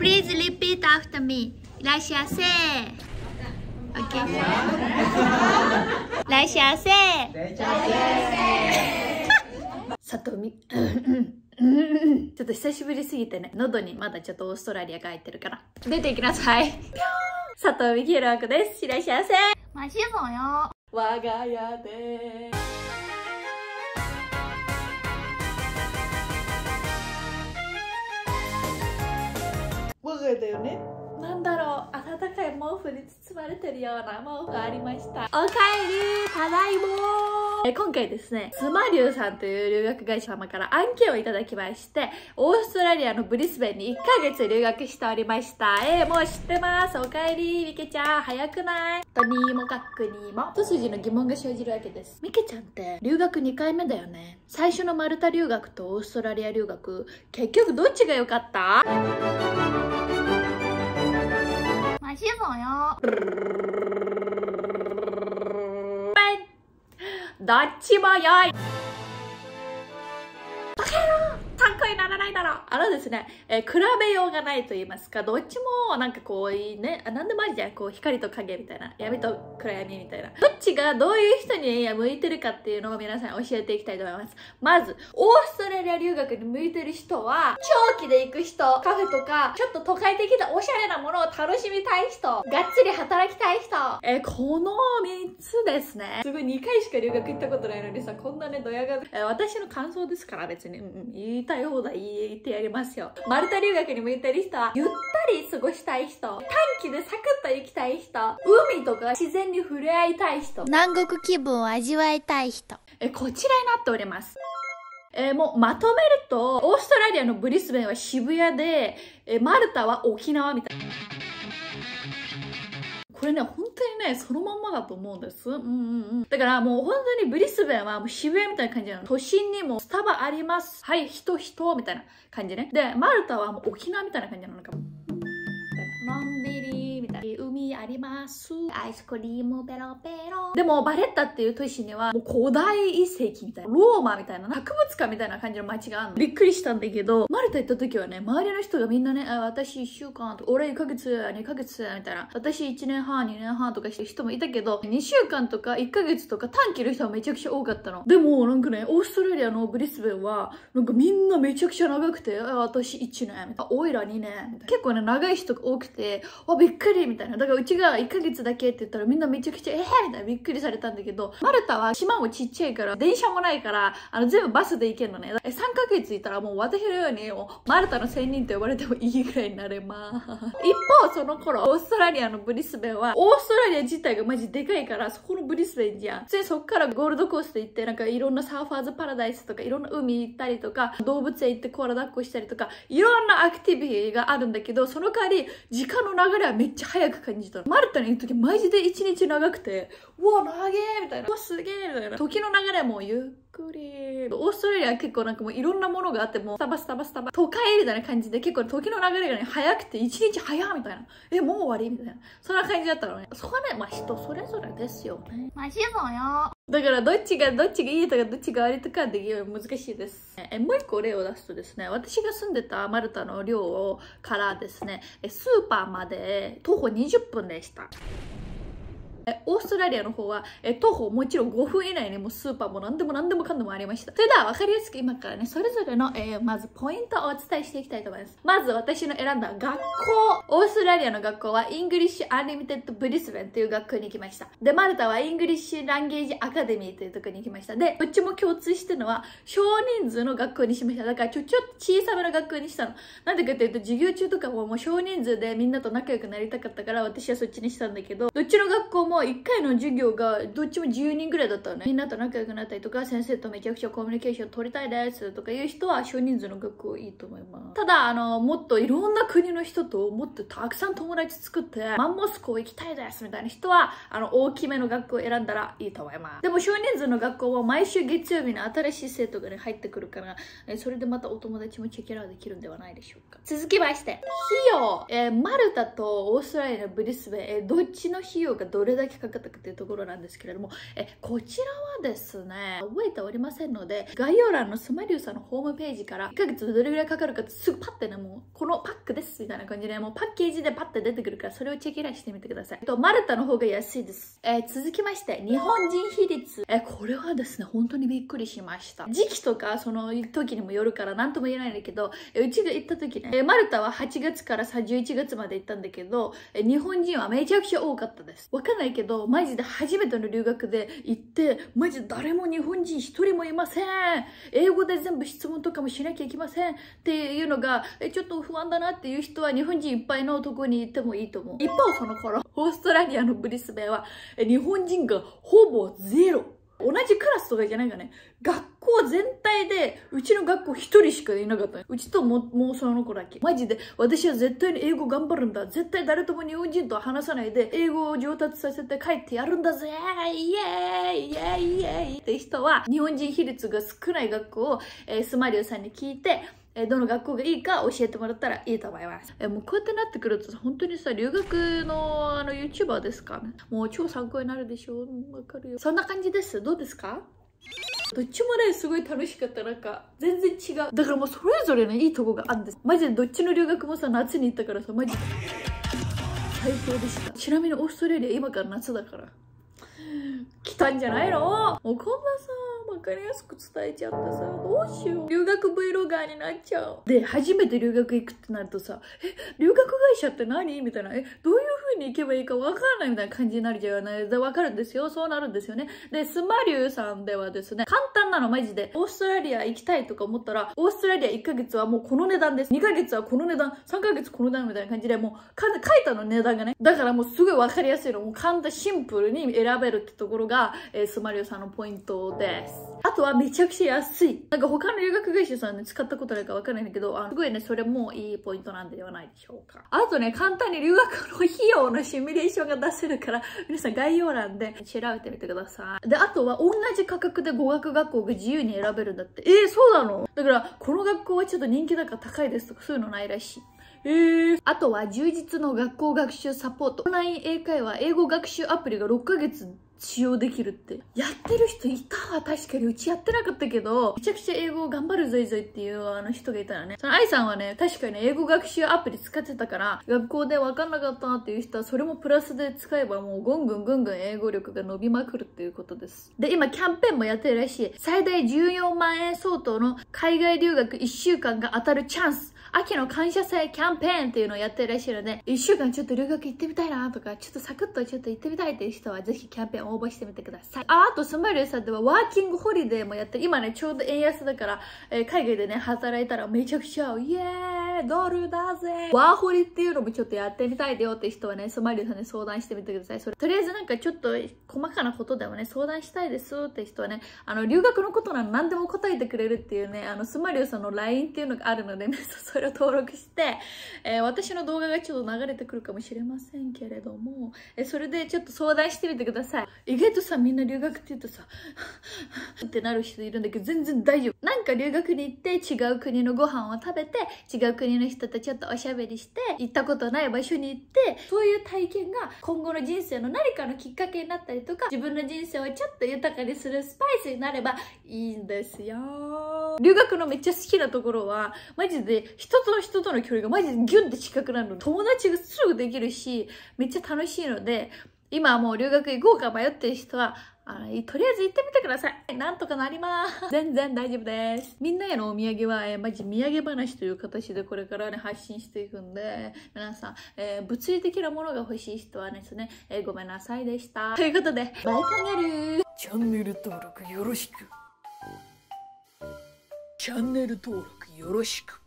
Please repeat after me. いらっしゃせ。o k いらっしゃせ。さとみ。ちょっと久しぶりすぎてね、喉にまだちょっとオーストラリアが入ってるから。出ていきなさい。佐藤美希郎子です。いらっしゃせ。マシボよ。我が家で。我が家だよねなんだろう暖かい毛布に包まれてるような毛布がありましたおかえりただいまえ今回ですねスマリューさんという留学会社様から案件をいただきましてオーストラリアのブリスベンに1ヶ月留学しておりましたえー、もう知ってますおかえりみけちゃん早くないとにもかくにも一筋の疑問が生じるわけですみけちゃんって留学2回目だよね最初のマルタ留学とオーストラリア留学結局どっちが良かった马西总哟。どっちもよいないだろうあのですね、えー、比べようがないと言いますか、どっちもなんかこういいね、あ、なんでもありじゃん。こう光と影みたいな、闇と暗闇みたいな。どっちがどういう人に向いてるかっていうのを皆さん教えていきたいと思います。まず、オーストラリア留学に向いてる人は、長期で行く人、カフェとか、ちょっと都会的なおしゃれなものを楽しみたい人、がっつり働きたい人。えー、この3つですね。すごい2回しか留学行ったことないのにさ、こんなね、ドヤが、えー、私の感想ですから別に、うん言いたい方がいい言ってやりますよ。マルタ留学に向いてる人は、ゆったり過ごしたい人、短期でサクッと行きたい人、海とか自然に触れ合いたい人、南国気分を味わいたい人、えこちらになっております。えー、もうまとめると、オーストラリアのブリスベンは渋谷で、えマルタは沖縄みたいな。これね、本当にね、そのまんまだと思うんです。うんうんうん。だからもう本当にブリスベンはもう渋谷みたいな感じなの。都心にもスタバあります。はい、人人みたいな感じね。で、マルタはもう沖縄みたいな感じなのか。のんびりますスクリームペロペロでもバレッタっていう都市にはもう古代遺跡みたいなローマみたいな博物館みたいな感じの街があるのびっくりしたんだけどマルタ行った時はね周りの人がみんなね私1週間と俺1ヶ月2ヶ月みたいな私1年半2年半とかしてる人もいたけど2週間とか1ヶ月とか短期の人はめちゃくちゃ多かったのでもなんかねオーストラリアのブリスベンはなんかみんなめちゃくちゃ長くて私1年みたいなおいら2年結構ね長い人が多くてあびっくりみたいなだからうちが1ヶ月だけって言ったらみんなめちゃくちゃ、えーみたいなびっくりされたんだけど、マルタは島もちっちゃいから、電車もないから、あの、全部バスで行けるのね。え、3ヶ月いたらもう私のように、マルタの仙人と呼ばれてもいいぐらいになれます。一方、その頃、オーストラリアのブリスベンは、オーストラリア自体がマジでかいから、そこのブリスベンじゃん。それそっからゴールドコースト行って、なんかいろんなサーファーズパラダイスとか、いろんな海行ったりとか、動物園行ってコアラ抱っこしたりとか、いろんなアクティビティがあるんだけど、その代わり、時間の流れはめっちゃ早く感じたマルタかに時マジで一日長くてうわ長えみたいなうわすげえみたいな時の流れもゆっくりオーストラリア結構なんかもういろんなものがあってもスタバスタバスタバ都会みたいな感じで結構時の流れがね早くて一日早みたいなえもう終わりみたいなそんな感じだったのねそれまあ人それぞれですよねまあそうよだからどっちがどっちがいいとかどっちが悪いとかできる難しいですえもう一個例を出すとですね私が住んでたマルタの寮からですねスーパーまで徒歩20分でしたオーストラリアの方は、え徒歩もちろん5分以内にもスーパーも何でも何でもかんでもありました。それでは分かりやすく今からね、それぞれの、えー、まずポイントをお伝えしていきたいと思います。まず私の選んだ学校。オーストラリアの学校はイングリッシュアンリミテッドブリスベンという学校に行きました。で、マルタはイングリッシュランゲージアカデミーというところに行きました。で、どっちも共通してるのは少人数の学校にしました。だからちょ、ちょっと小さめの学校にしたの。なんでかっていうと授業中とかももう少人数でみんなと仲良くなりたかったから私はそっちにしたんだけど、どっちの学校もは1回の授業がどっちも10人ぐらいだったのねみんなと仲良くなったりとか先生とめちゃくちゃコミュニケーション取りたいですとかいう人は少人数の学校いいと思いますただあのもっといろんな国の人ともっとたくさん友達作ってマンモス校行きたいですみたいな人はあの大きめの学校を選んだらいいと思いますでも少人数の学校は毎週月曜日の新しい生徒が、ね、入ってくるからえそれでまたお友達もチェケラーできるんではないでしょうか続きまして費用、えー、マルタとオーストラリアのブリスベン、えー、どっちの費用がどれだだけ価格っていうところなんですけれども、え、こちらはですね、覚えておりませんので、概要欄のスマリューさんのホームページから、1ヶ月どれぐらいかかるかすぐパッてね、もう、このパックですみたいな感じで、もうパッケージでパッて出てくるから、それをチェックイしてみてください。と、マルタの方が安いです。えー、続きまして、日本人比率。えこれはですね、本当にびっくりしました。時期とか、その時にもよるから、なんとも言えないんだけど、えうちが行った時ね、えマルタは8月からさ11月まで行ったんだけど、え日本人はめちゃくちゃ多かったです。わかんないないけど、マジで初めての留学で行って、マジ誰も日本人一人もいません。英語で全部質問とかもしなきゃいけません。っていうのが、えちょっと不安だなっていう人は日本人いっぱいのとこに行ってもいいと思う。一方その頃、オーストラリアのブリスベンは、日本人がほぼゼロ。同じクラスとかじゃないよね。学校全体で、うちの学校一人しかいなかった。うちとも、もうその子だけ。マジで、私は絶対に英語頑張るんだ。絶対誰とも日本人と話さないで、英語を上達させて帰ってやるんだぜイエーイイエーイイエーイって人は、日本人比率が少ない学校を、えー、スマリオさんに聞いて、えどの学校がいいか教えてもらったらいいと思います。えもうこうやってなってくると本当にさ、留学のあの YouTuber ですかね。もう超参考になるでしょわかるよ。そんな感じです。どうですかどっちもね、すごい楽しかった。なんか、全然違う。だからもうそれぞれのいいとこがあるんです。マジでどっちの留学もさ、夏に行ったからさ、マジで最高でした。ちなみにオーストラリア今から夏だから。来たんじゃないのもうこんなさ、分かりやすく伝えちゃったさどうしよう留学 Vlogger になっちゃうで初めて留学行くってなるとさえ留学会社って何みたいなえどうに行けばいいかわからないみたいな感じになるじゃないで、わかるんですよ。そうなるんですよね。で、スマリューさんではですね、簡単なのマジで、オーストラリア行きたいとか思ったら、オーストラリア1ヶ月はもうこの値段です。2ヶ月はこの値段、3ヶ月この値段みたいな感じで、もう、か書いたの値段がね。だからもうすごいわかりやすいの。もう簡単、シンプルに選べるってところが、えー、スマリューさんのポイントです。あとはめちゃくちゃ安い。なんか他の留学会社さんで、使ったことないかわからないんだけど、あすごいね、それもいいポイントなんではないでしょうか。あとね、簡単に留学の費用のシミュレーションが出せるから、皆さん概要欄で調べてみてください。で、あとは同じ価格で語学学校が自由に選べるんだって。えー、そうなのだから、この学校はちょっと人気だから高いですとか、そういうのないらしい。えー、あとは充実の学校学習サポート。オンライン英会話、英語学習アプリが6ヶ月使用できるって。やってる人いたわ、確かに。うちやってなかったけど、めちゃくちゃ英語を頑張るぞいぞいっていうあの人がいたらね。その愛さんはね、確かに英語学習アプリ使ってたから、学校でわかんなかったなっていう人は、それもプラスで使えばもうぐんぐんぐんぐん英語力が伸びまくるっていうことです。で、今キャンペーンもやってるらしい。最大14万円相当の海外留学1週間が当たるチャンス。秋の感謝祭キャンペーンっていうのをやってるらしいので、一週間ちょっと留学行ってみたいなとか、ちょっとサクッとちょっと行ってみたいっていう人はぜひキャンペーン応募してみてください。あ、あとスマイルさんではワーキングホリデーもやってる、今ね、ちょうど円安だから、えー、海外でね、働いたらめちゃくちゃ、イエーイドルだぜワーホリっていうのもちょっとやってみたいよって人はね、ソマリオさんに相談してみてください。それとりあえずなんかちょっと細かなことでもね、相談したいですって人はね、あの、留学のことなら何でも答えてくれるっていうね、あの、ソマリオさんの LINE っていうのがあるのでね、それを登録して、えー、私の動画がちょっと流れてくるかもしれませんけれども、えー、それでちょっと相談してみてください。意外とさ、みんな留学って言うとさ、ってなる人いるんだけど、全然大丈夫。なんか留学に行って違う国のご飯を食べて違う国の人とちょっとおしゃべりして行ったことない場所に行ってそういう体験が今後の人生の何かのきっかけになったりとか自分の人生をちょっと豊かにするスパイスになればいいんですよ留学のめっちゃ好きなところはマジで人と人との距離がマジでギュンって近くなるの友達がすぐできるしめっちゃ楽しいので今はもう留学行こうか迷ってる人はあとりあえず行ってみてください。なんとかなります。全然大丈夫です。みんなへのお土産は、えー、マ土産話という形でこれからね、発信していくんで、皆さん、えー、物理的なものが欲しい人はですね、えー、ごめんなさいでした。ということで、バイカネルチャンネル登録よろしく。チャンネル登録よろしく。